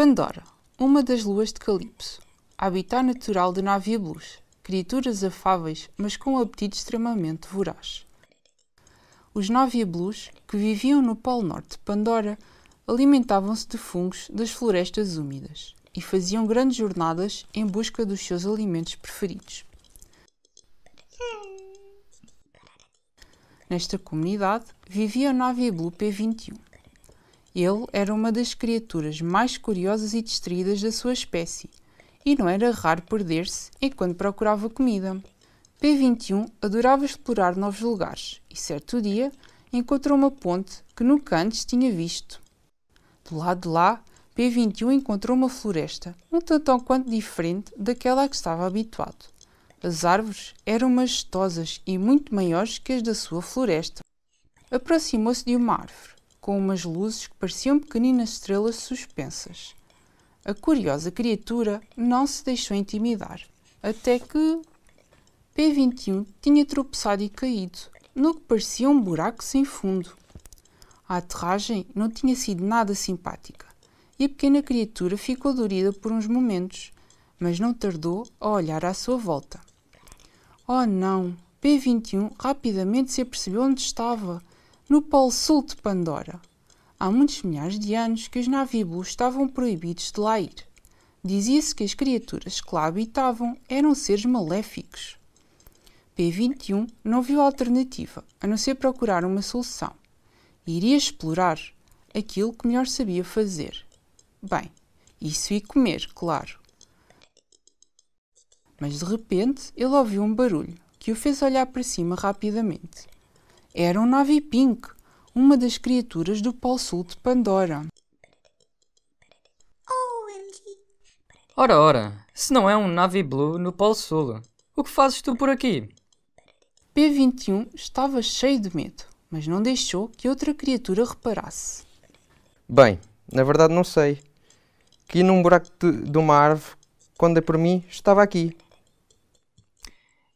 Pandora, uma das luas de Calipso, habitat natural de Navia Blues, criaturas afáveis, mas com um apetite extremamente voraz. Os Navia Blues, que viviam no Polo Norte de Pandora, alimentavam-se de fungos das florestas úmidas e faziam grandes jornadas em busca dos seus alimentos preferidos. Nesta comunidade vivia o Navia Blue P21, ele era uma das criaturas mais curiosas e distraídas da sua espécie, e não era raro perder-se enquanto procurava comida. P21 adorava explorar novos lugares e, certo dia, encontrou uma ponte que nunca antes tinha visto. Do lado de lá, P21 encontrou uma floresta, um tanto ou quanto diferente daquela a que estava habituado. As árvores eram majestosas e muito maiores que as da sua floresta. Aproximou-se de uma árvore com umas luzes que pareciam pequeninas estrelas suspensas. A curiosa criatura não se deixou intimidar, até que P21 tinha tropeçado e caído, no que parecia um buraco sem fundo. A aterragem não tinha sido nada simpática e a pequena criatura ficou dorida por uns momentos, mas não tardou a olhar à sua volta. Oh não! P21 rapidamente se apercebeu onde estava no Polo Sul de Pandora, há muitos milhares de anos que os navíbulos estavam proibidos de lá ir. Dizia-se que as criaturas que lá habitavam eram seres maléficos. P21 não viu alternativa a não ser procurar uma solução. Iria explorar aquilo que melhor sabia fazer. Bem, isso e comer, claro. Mas de repente ele ouviu um barulho que o fez olhar para cima rapidamente. Era um Navi Pink, uma das criaturas do Polo Sul de Pandora. Ora, ora, se não é um Navi Blue no Polo Sul, o que fazes tu por aqui? P21 estava cheio de medo, mas não deixou que outra criatura reparasse. Bem, na verdade não sei. Que num buraco de, de uma árvore, quando é por mim, estava aqui.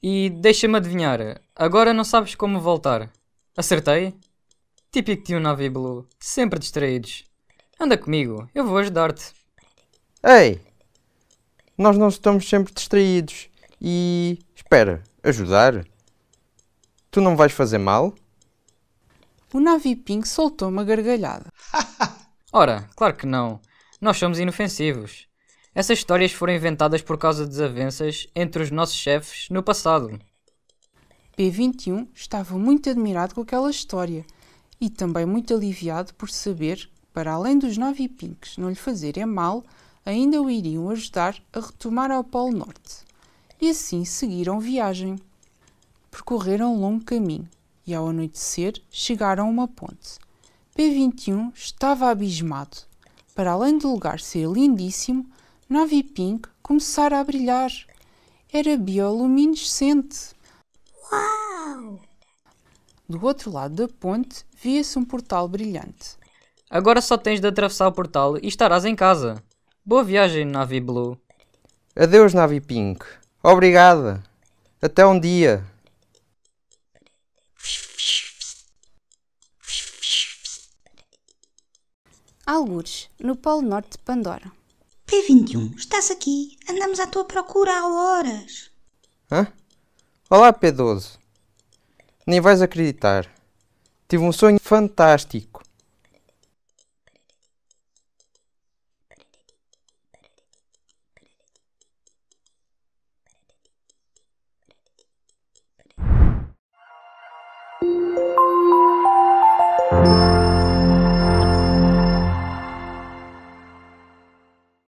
E deixa-me adivinhar, agora não sabes como voltar. Acertei? Típico de um navio Blue, sempre distraídos. Anda comigo, eu vou ajudar-te. Ei! Nós não estamos sempre distraídos. E. Espera, ajudar? Tu não vais fazer mal? O Navi Pink soltou uma gargalhada. Ora, claro que não. Nós somos inofensivos. Essas histórias foram inventadas por causa de desavenças entre os nossos chefes no passado. P21 estava muito admirado com aquela história e também muito aliviado por saber que, para além dos nove pinks não lhe fazerem mal, ainda o iriam ajudar a retomar ao Polo Norte. E assim seguiram viagem. Percorreram um longo caminho e, ao anoitecer, chegaram a uma ponte. P21 estava abismado. Para além do lugar ser lindíssimo, Navi Pink começara a brilhar. Era bioluminescente. Uau! Do outro lado da ponte via-se um portal brilhante. Agora só tens de atravessar o portal e estarás em casa. Boa viagem, Navi Blue. Adeus, Navi Pink. Obrigada. Até um dia. Algures, no Polo Norte de Pandora. P21, estás aqui? Andamos à tua procura há horas. Hã? Olá, P12. Nem vais acreditar. Tive um sonho fantástico.